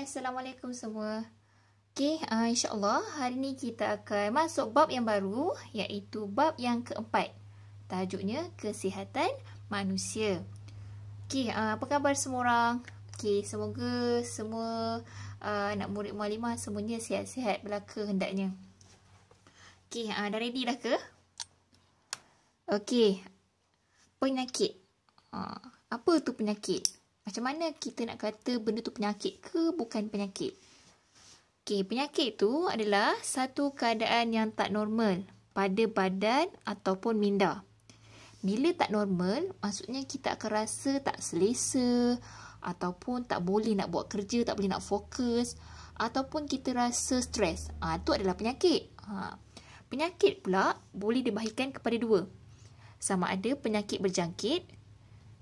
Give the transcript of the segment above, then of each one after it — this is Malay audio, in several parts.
Assalamualaikum semua. Okay, uh, ah, insyaAllah hari ni kita akan masuk bab yang baru iaitu bab yang keempat. Tajuknya Kesihatan Manusia. Okay, uh, ah, apa khabar semua orang? Okay, semoga semua uh, anak murid malimah semuanya sihat-sihat belaka hendaknya. Okay, uh, dah ready dah ke? Okay, penyakit. Uh, apa tu penyakit? Macam mana kita nak kata benda tu penyakit ke bukan penyakit? Okay, penyakit tu adalah satu keadaan yang tak normal pada badan ataupun minda. Bila tak normal, maksudnya kita akan rasa tak selesa ataupun tak boleh nak buat kerja, tak boleh nak fokus ataupun kita rasa stres. Ah, ha, tu adalah penyakit. Ha. Penyakit pula boleh dibahagikan kepada dua. Sama ada penyakit berjangkit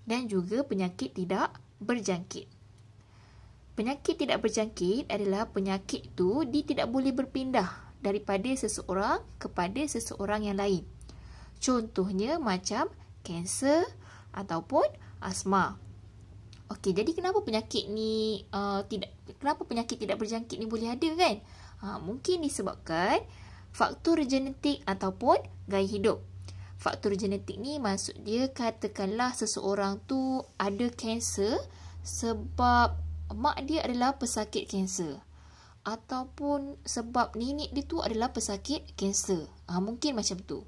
dan juga penyakit tidak berjangkit. Penyakit tidak berjangkit adalah penyakit itu dia tidak boleh berpindah daripada seseorang kepada seseorang yang lain. Contohnya macam kanser ataupun asma. Okey, jadi kenapa penyakit ni uh, tidak kenapa penyakit tidak berjangkit ni boleh ada kan? Ha, mungkin disebabkan faktor genetik ataupun gaya hidup faktor genetik ni maksud dia katakanlah seseorang tu ada kanser sebab mak dia adalah pesakit kanser ataupun sebab nenek dia tu adalah pesakit kanser. Ha, mungkin macam tu.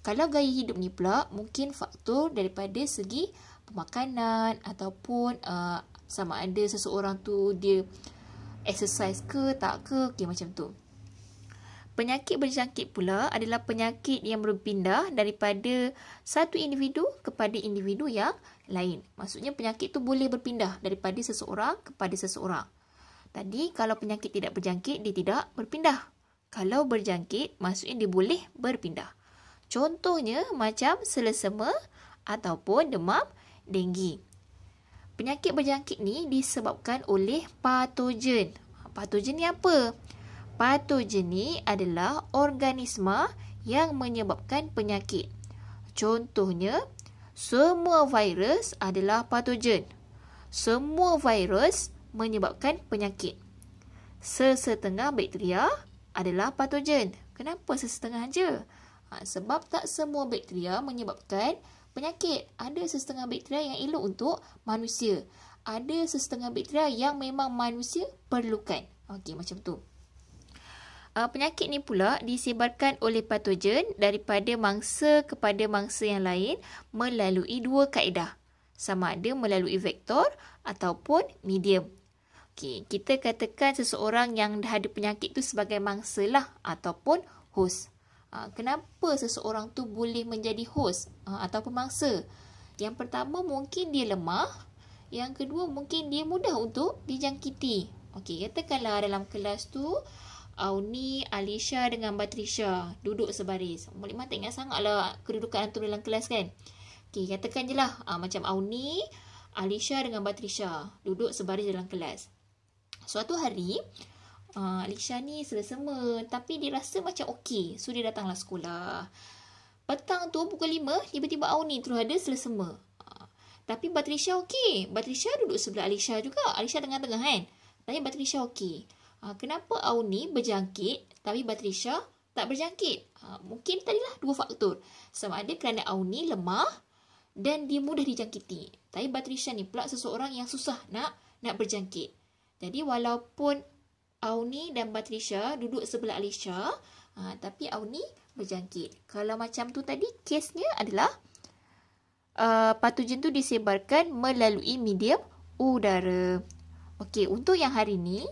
Kalau gaya hidup ni pula, mungkin faktor daripada segi pemakanan ataupun uh, sama ada seseorang tu dia exercise ke tak ke, okay, macam tu. Penyakit berjangkit pula adalah penyakit yang berpindah daripada satu individu kepada individu yang lain. Maksudnya penyakit itu boleh berpindah daripada seseorang kepada seseorang. Tadi kalau penyakit tidak berjangkit, dia tidak berpindah. Kalau berjangkit, maksudnya dia boleh berpindah. Contohnya macam selesema ataupun demam denggi. Penyakit berjangkit ni disebabkan oleh patogen. Patogen ni apa? patogeni adalah organisma yang menyebabkan penyakit. Contohnya, semua virus adalah patogen. Semua virus menyebabkan penyakit. Sesetengah bakteria adalah patogen. Kenapa sesetengah saja? Ha, sebab tak semua bakteria menyebabkan penyakit. Ada sesetengah bakteria yang elok untuk manusia. Ada sesetengah bakteria yang memang manusia perlukan. Okey, macam tu uh, penyakit ni pula disebarkan oleh patogen daripada mangsa kepada mangsa yang lain melalui dua kaedah sama ada melalui vektor ataupun medium. Okay, kita katakan seseorang yang dah ada penyakit tu sebagai mangsa lah ataupun host. Uh, kenapa seseorang tu boleh menjadi host uh, ataupun mangsa? Yang pertama mungkin dia lemah, yang kedua mungkin dia mudah untuk dijangkiti. Okey, katakanlah dalam kelas tu Auni, Alicia dengan Patricia duduk sebaris. Mulik mata ingat sangatlah kedudukan antum dalam kelas kan. Okey, katakan je lah uh, macam Auni, Alicia dengan Patricia duduk sebaris dalam kelas. Suatu hari, uh, ah, Alicia ni selesema tapi dia rasa macam okey. So, dia datanglah sekolah. Petang tu pukul 5, tiba-tiba Auni terus ada selesema. Ah, tapi Patricia okey. Patricia duduk sebelah Alicia juga. Alicia tengah-tengah kan. Tanya Patricia okey. Ha, kenapa Auni berjangkit tapi Patricia tak berjangkit? Ha, mungkin tadilah dua faktor. Sama ada kerana Auni lemah dan dia mudah dijangkiti. Tapi Patricia ni pula seseorang yang susah nak nak berjangkit. Jadi walaupun Auni dan Patricia duduk sebelah Alicia, ha, tapi Auni berjangkit. Kalau macam tu tadi, kesnya adalah uh, patogen tu disebarkan melalui medium udara. Okey, untuk yang hari ni,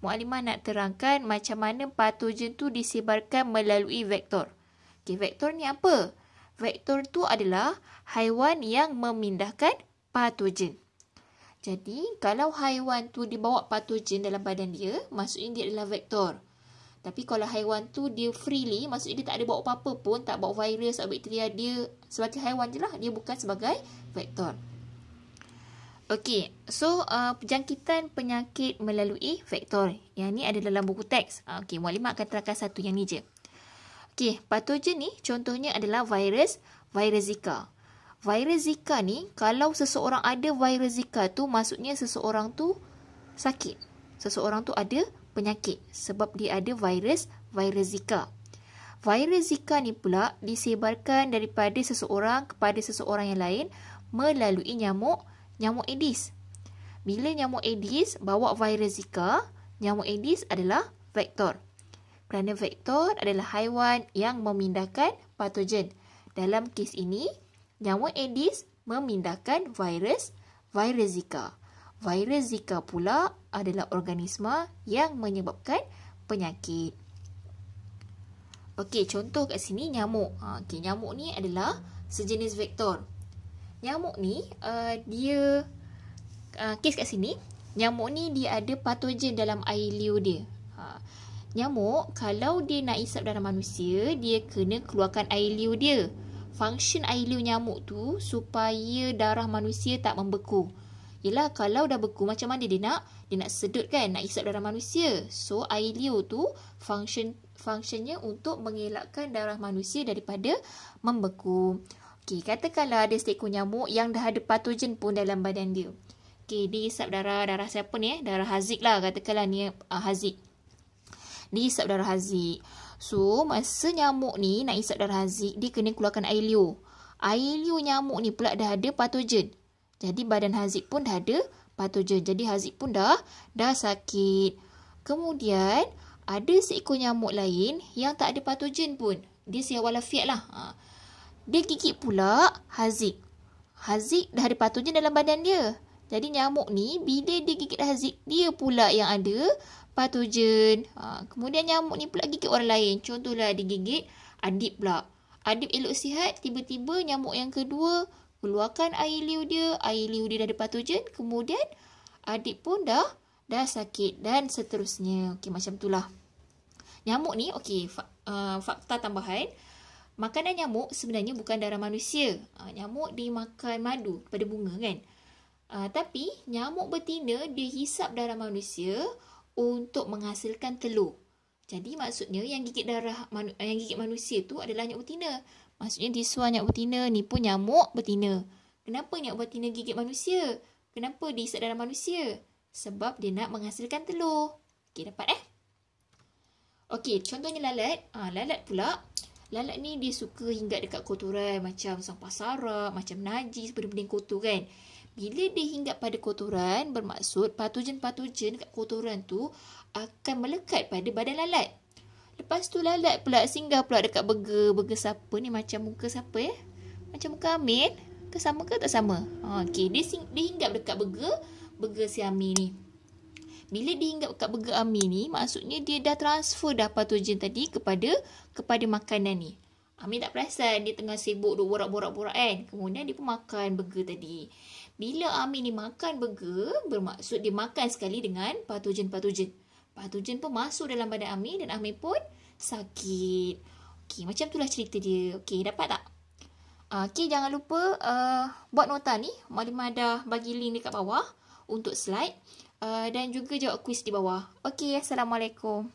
Mu'alimah nak terangkan macam mana patogen tu disebarkan melalui vektor. Okay, vektor ni apa? Vektor tu adalah haiwan yang memindahkan patogen. Jadi, kalau haiwan tu dibawa patogen dalam badan dia, maksudnya dia adalah vektor. Tapi kalau haiwan tu dia freely, maksudnya dia tak ada bawa apa-apa pun, tak bawa virus atau bakteria, dia sebagai haiwan je lah, dia bukan sebagai Vektor. Okey, so uh, penjangkitan penyakit melalui vektor. Yang ni ada dalam buku teks. Ah, okey, mualima akan terangkan satu yang ni je. Okey, patogen ni contohnya adalah virus, virus Zika. Virus Zika ni, kalau seseorang ada virus Zika tu, maksudnya seseorang tu sakit. Seseorang tu ada penyakit sebab dia ada virus, virus Zika. Virus Zika ni pula disebarkan daripada seseorang kepada seseorang yang lain melalui nyamuk nyamuk Aedes. Bila nyamuk Aedes bawa virus Zika, nyamuk Aedes adalah vektor. Kerana vektor adalah haiwan yang memindahkan patogen. Dalam kes ini, nyamuk Aedes memindahkan virus virus Zika. Virus Zika pula adalah organisma yang menyebabkan penyakit. Okey, contoh kat sini nyamuk. Ha, nyamuk ni adalah sejenis vektor nyamuk ni uh, dia uh, kes kat sini nyamuk ni dia ada patogen dalam air liur dia ha. nyamuk kalau dia nak isap darah manusia dia kena keluarkan air liur dia Fungsi air liur nyamuk tu supaya darah manusia tak membeku Yelah kalau dah beku macam mana dia nak dia nak sedut kan nak isap darah manusia so air liur tu function functionnya untuk mengelakkan darah manusia daripada membeku Okey, katakanlah ada seekor nyamuk yang dah ada patogen pun dalam badan dia. Okey, dia isap darah, darah siapa ni eh? Darah Hazik lah, katakanlah ni uh, Haziq. Dia isap darah Haziq. So, masa nyamuk ni nak isap darah Haziq, dia kena keluarkan air liu. Air liu nyamuk ni pula dah ada patogen. Jadi, badan Hazik pun dah ada patogen. Jadi, Hazik pun dah dah sakit. Kemudian, ada seekor nyamuk lain yang tak ada patogen pun. Dia siawalafiat lah. Haa. Ah, dia gigit pula Hazik, Hazik dah ada patungnya dalam badan dia. Jadi nyamuk ni bila dia gigit Hazik dia pula yang ada patogen. Ha, kemudian nyamuk ni pula gigit orang lain. Contohlah dia gigit Adib pula. Adib elok sihat, tiba-tiba nyamuk yang kedua keluarkan air liur dia. Air liur dia dah ada patogen. Kemudian Adib pun dah dah sakit dan seterusnya. Okey, macam itulah. Nyamuk ni, okey, fa, uh, fakta tambahan. Makanan nyamuk sebenarnya bukan darah manusia. Uh, nyamuk dimakan madu pada bunga kan. Uh, tapi nyamuk betina dia hisap darah manusia untuk menghasilkan telur. Jadi maksudnya yang gigit darah yang gigit manusia tu adalah nyamuk betina. Maksudnya di suar nyamuk betina ni pun nyamuk betina. Kenapa nyamuk betina gigit manusia? Kenapa dihisap darah manusia? Sebab dia nak menghasilkan telur. Okey dapat eh? Okey, contohnya lalat. ha, lalat pula lalat ni dia suka hinggap dekat kotoran macam sampah sarap, macam najis, benda-benda kotor kan. Bila dia hinggap pada kotoran, bermaksud patujen-patujen dekat kotoran tu akan melekat pada badan lalat. Lepas tu lalat pula singgah pula dekat burger, burger siapa ni macam muka siapa ya? Macam muka Amin ke sama ke tak sama? Ha, okay, dia, sing- dia hinggap dekat burger, burger si Amin ni bila diingat kat burger Ami ni maksudnya dia dah transfer dah patogen tadi kepada kepada makanan ni Ami tak perasan dia tengah sibuk duk borak-borak-borak kan. Kemudian dia pun makan burger tadi. Bila Ami ni makan burger, bermaksud dia makan sekali dengan patogen-patogen. Patogen pun masuk dalam badan Ami dan Ami pun sakit. Okey, macam itulah cerita dia. Okey, dapat tak? Ah, okey, jangan lupa uh, buat nota ni. Malimah dah bagi link dekat bawah untuk slide. Uh, dan juga jawab kuis di bawah. Okey, Assalamualaikum.